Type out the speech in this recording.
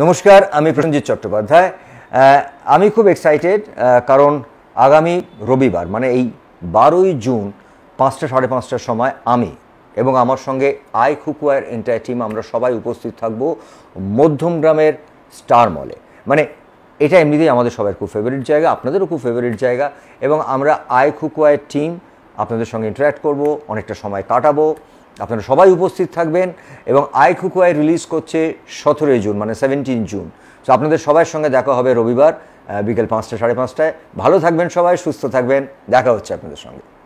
নমস্কার আমি প্রসঞ্জিৎ চট্টোপাধ্যায় আমি খুব এক্সাইটেড কারণ আগামী রবিবার মানে এই বারোই জুন পাঁচটা সাড়ে পাঁচটার সময় আমি এবং আমার সঙ্গে আই খুকুয়ার এন্টায়ার টিম আমরা সবাই উপস্থিত থাকব মধ্যমগ্রামের স্টার মলে মানে এটা এমনিতেই আমাদের সবার খুব ফেভারিট জায়গা আপনাদেরও খুব ফেভারিট জায়গা এবং আমরা আই খুকুয়ার টিম আপনাদের সঙ্গে ইন্টারাক্ট করব অনেকটা সময় কাটাবো আপনারা সবাই উপস্থিত থাকবেন এবং আয় খুকুয়ায় রিলিজ করছে সতেরোই জুন মানে সেভেন্টিন জুন তো আপনাদের সবার সঙ্গে দেখা হবে রবিবার বিকেল পাঁচটা সাড়ে পাঁচটায় ভালো থাকবেন সবাই সুস্থ থাকবেন দেখা হচ্ছে আপনাদের সঙ্গে